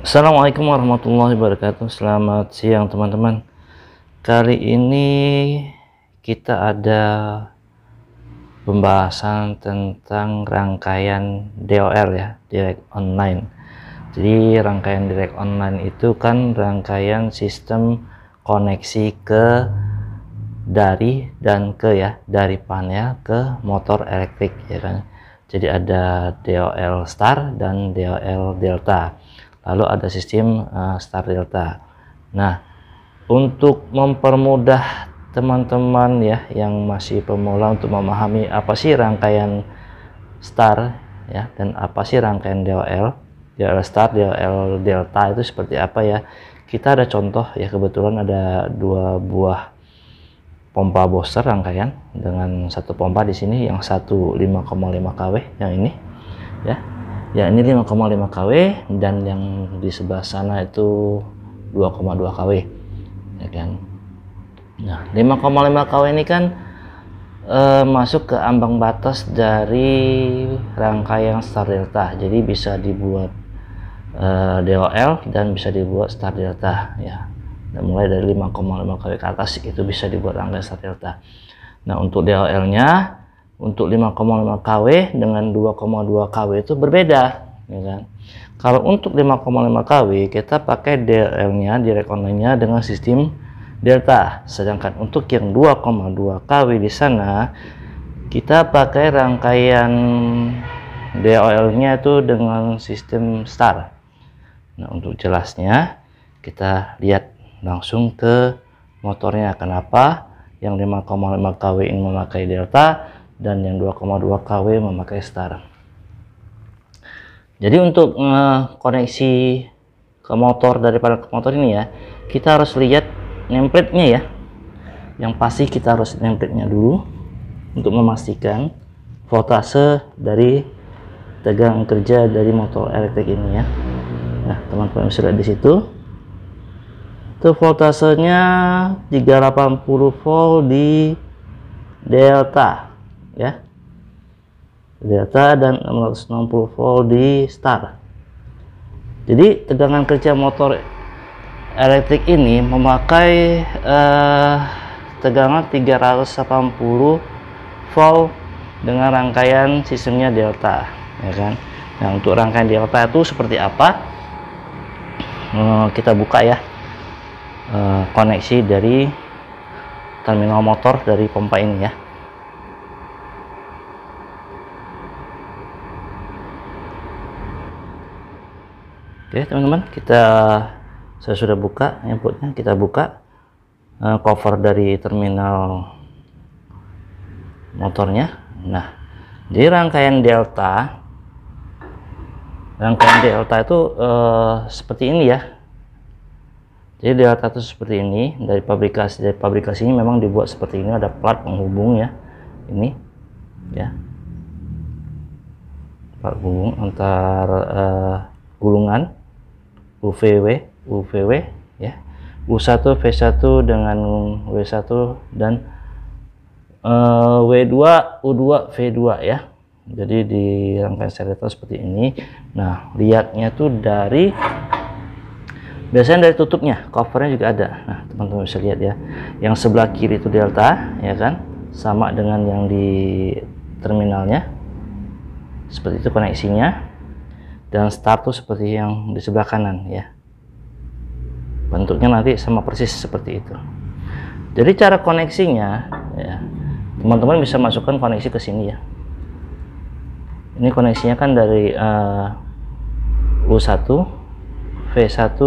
Assalamualaikum warahmatullahi wabarakatuh Selamat siang teman-teman Kali ini kita ada pembahasan tentang rangkaian DOL ya Direct Online Jadi rangkaian Direct Online itu kan rangkaian sistem koneksi ke dari dan ke ya dari panel ya, ke motor elektrik ya kan jadi ada DOL star dan DOL delta lalu ada sistem uh, star delta nah untuk mempermudah teman-teman ya yang masih pemula untuk memahami apa sih rangkaian star ya dan apa sih rangkaian DOL DOL star DOL delta itu seperti apa ya kita ada contoh ya kebetulan ada dua buah pompa booster rangkaian dengan satu pompa di sini yang satu 5,5 kW yang ini ya ya ini 5,5 kW dan yang di sebelah sana itu 2,2 kW ya kan nah 5,5 kW ini kan eh, masuk ke ambang batas dari rangkaian star delta jadi bisa dibuat eh, DOL dan bisa dibuat star delta ya dan nah, mulai dari 5,5 kW ke atas itu bisa dibuat rangkaian star delta nah untuk DOL nya untuk 5,5 kW dengan 2,2 kW itu berbeda ya kan kalau untuk 5,5 kW kita pakai DL nya direct online nya dengan sistem delta sedangkan untuk yang 2,2 kW di sana kita pakai rangkaian DOL nya itu dengan sistem star nah untuk jelasnya kita lihat langsung ke motornya kenapa yang 5,5 kW ini memakai delta dan yang 2,2 kW memakai star jadi untuk eh, koneksi ke motor daripada ke motor ini ya kita harus lihat nempetnya ya yang pasti kita harus nempetnya dulu untuk memastikan voltase dari tegang kerja dari motor elektrik ini ya nah teman-teman bisa lihat di situ itu voltasenya 380 volt di delta ya delta dan 660 volt di start. jadi tegangan kerja motor elektrik ini memakai eh, tegangan 380 volt dengan rangkaian sistemnya delta ya kan nah untuk rangkaian delta itu seperti apa eh, kita buka ya eh, koneksi dari terminal motor dari pompa ini ya Oke teman-teman kita saya sudah buka inputnya kita buka uh, cover dari terminal motornya nah di rangkaian delta rangkaian delta itu uh, seperti ini ya jadi delta itu seperti ini dari pabrikasi dari pabrikasi ini memang dibuat seperti ini ada plat penghubung ya ini ya plat penghubung antar uh, eh, gulungan UVW, UVW ya. U1 V1 dengan W1 dan uh, W2 U2 V2 ya. Jadi di rangkaian serial seperti ini. Nah, lihatnya tuh dari biasanya dari tutupnya, covernya juga ada. Nah, teman-teman bisa lihat ya. Yang sebelah kiri itu delta ya kan? Sama dengan yang di terminalnya. Seperti itu koneksinya dan status seperti yang di sebelah kanan ya bentuknya nanti sama persis seperti itu jadi cara koneksinya ya teman-teman bisa masukkan koneksi ke sini ya ini koneksinya kan dari uh, U1 V1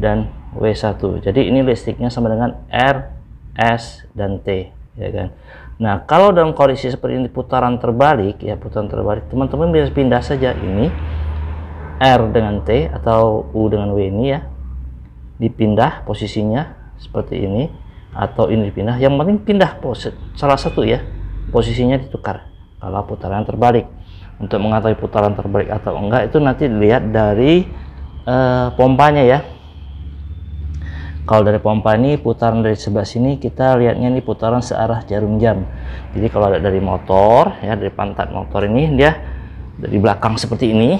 dan W1 jadi ini listriknya sama dengan R S dan T ya kan Nah, kalau dalam kondisi seperti ini putaran terbalik ya, putaran terbalik, teman-teman bisa pindah saja ini R dengan T atau U dengan W ini ya dipindah posisinya seperti ini atau ini dipindah yang penting pindah pos salah satu ya posisinya ditukar kalau putaran terbalik untuk mengetahui putaran terbalik atau enggak itu nanti dilihat dari uh, pompanya ya kalau dari pompa ini putaran dari sebelah sini kita lihatnya ini putaran searah jarum jam jadi kalau ada dari motor ya dari pantat motor ini dia dari belakang seperti ini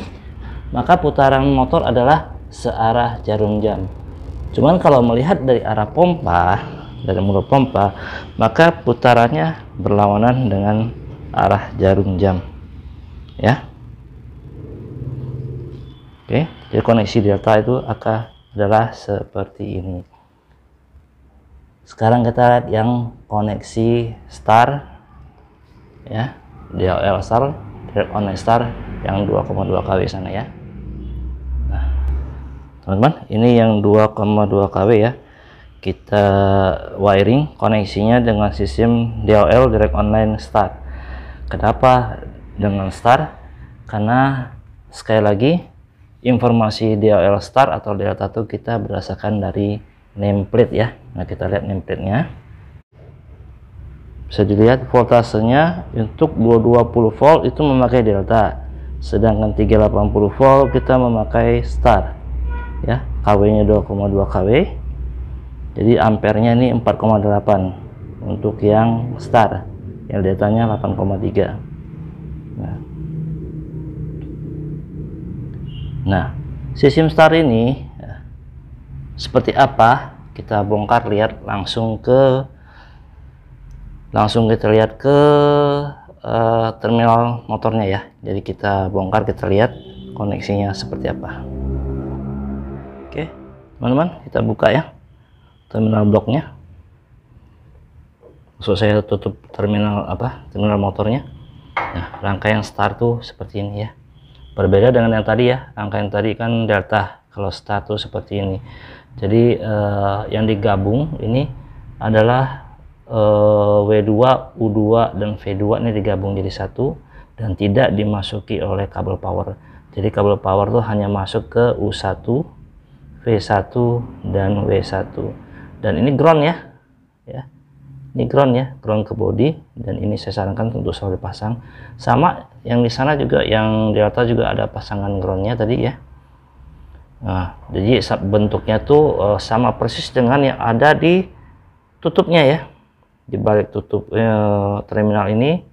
maka putaran motor adalah searah jarum jam. Cuman kalau melihat dari arah pompa, dari mulut pompa, maka putarannya berlawanan dengan arah jarum jam. Ya. Oke, jadi koneksi delta itu akan adalah seperti ini. Sekarang kita lihat yang koneksi star ya, DLL star Grab Online Star yang 2,2 kW sana ya nah teman-teman ini yang 2,2 kW ya kita wiring koneksinya dengan sistem DOL Direct Online Start kenapa dengan Star karena sekali lagi informasi DOL Star atau Delta itu kita berdasarkan dari nameplate ya nah kita lihat nameplate nya bisa dilihat voltasenya untuk 220 volt itu memakai delta sedangkan 380 volt kita memakai star ya KW nya 2,2 KW jadi ampernya ini 4,8 untuk yang star yang datanya 8,3 nah. nah sistem star ini ya, seperti apa kita bongkar lihat langsung ke langsung kita lihat ke uh, terminal motornya ya jadi kita bongkar kita lihat koneksinya seperti apa oke teman-teman kita buka ya terminal bloknya maksud saya tutup terminal apa terminal motornya nah rangkaian start tuh seperti ini ya berbeda dengan yang tadi ya Rangkaian tadi kan delta kalau start tuh seperti ini jadi eh, yang digabung ini adalah Eh, W2, U2 dan V2 ini digabung jadi satu dan tidak dimasuki oleh kabel power. Jadi kabel power itu hanya masuk ke U1, V1 dan W1. Dan ini ground ya. Ya. Ini ground ya, ground ke body dan ini saya sarankan untuk selalu dipasang. Sama yang di sana juga yang di atas juga ada pasangan groundnya tadi ya. Nah, jadi bentuknya tuh eh, sama persis dengan yang ada di tutupnya ya di balik tutup eh, terminal ini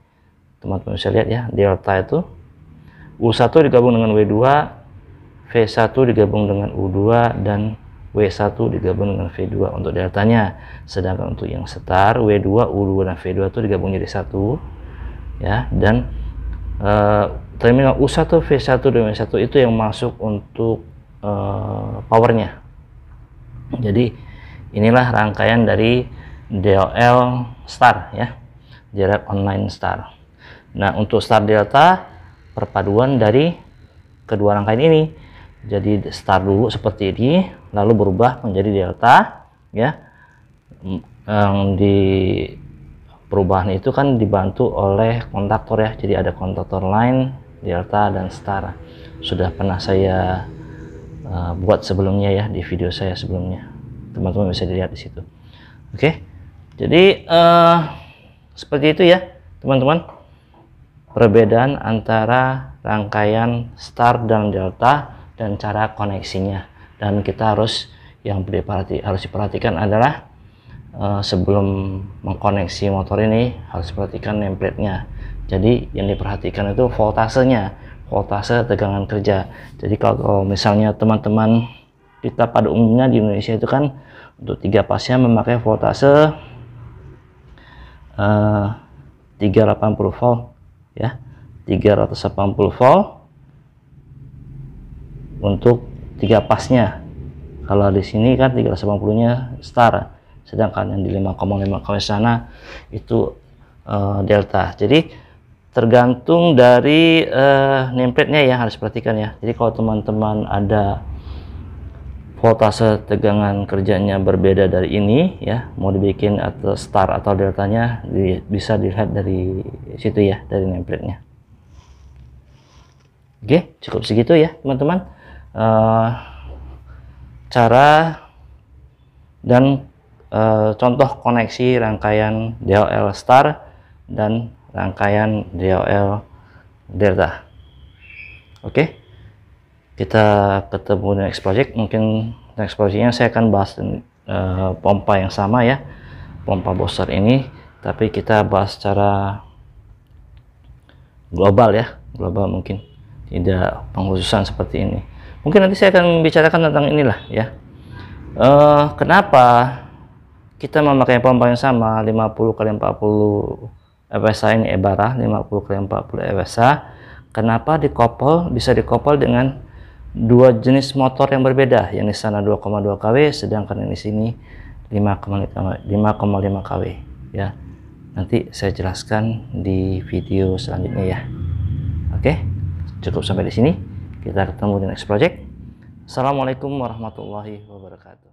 teman-teman bisa lihat ya delta itu U1 digabung dengan W2 V1 digabung dengan U2 dan W1 digabung dengan V2 untuk deltanya sedangkan untuk yang setar W2 U2 dan V2 itu digabung jadi satu ya dan e, terminal U1 V1 dan W1 itu yang masuk untuk e, powernya jadi inilah rangkaian dari DOL star ya direct online star nah untuk star delta perpaduan dari kedua rangkaian ini jadi star dulu seperti ini lalu berubah menjadi delta ya yang di perubahan itu kan dibantu oleh kontaktor ya jadi ada kontaktor lain delta dan star sudah pernah saya uh, buat sebelumnya ya di video saya sebelumnya teman-teman bisa dilihat di situ oke okay? Jadi uh, seperti itu ya teman-teman. Perbedaan antara rangkaian start dan delta dan cara koneksinya. Dan kita harus yang diperhati, harus diperhatikan adalah uh, sebelum mengkoneksi motor ini harus perhatikan nameplate-nya. Jadi yang diperhatikan itu voltasenya, voltase tegangan kerja. Jadi kalau misalnya teman-teman kita pada umumnya di Indonesia itu kan untuk tiga pasnya memakai voltase 380 eh, volt ya 380 volt untuk tiga pasnya kalau di sini kan 380 nya star sedangkan yang di 5,5 km sana itu uh, delta jadi tergantung dari uh, eh, nempetnya ya harus perhatikan ya jadi kalau teman-teman ada voltase tegangan kerjanya berbeda dari ini ya mau dibikin atau star atau deltanya di, bisa dilihat dari situ ya dari nameplate nya oke cukup segitu ya teman-teman uh, cara dan uh, contoh koneksi rangkaian DOL star dan rangkaian DOL delta oke kita ketemu di next project mungkin next projectnya saya akan bahas uh, pompa yang sama ya pompa booster ini tapi kita bahas secara global ya global mungkin tidak pengkhususan seperti ini mungkin nanti saya akan bicarakan tentang inilah ya uh, kenapa kita memakai pompa yang sama 50 kali 40 RSA ini ebara 50 kali 40 RSA kenapa dikopel bisa dikopel dengan dua jenis motor yang berbeda yang di sana 2,2 kW sedangkan yang di sini 5,5 kW ya nanti saya jelaskan di video selanjutnya ya oke cukup sampai di sini kita ketemu di next project Assalamualaikum warahmatullahi wabarakatuh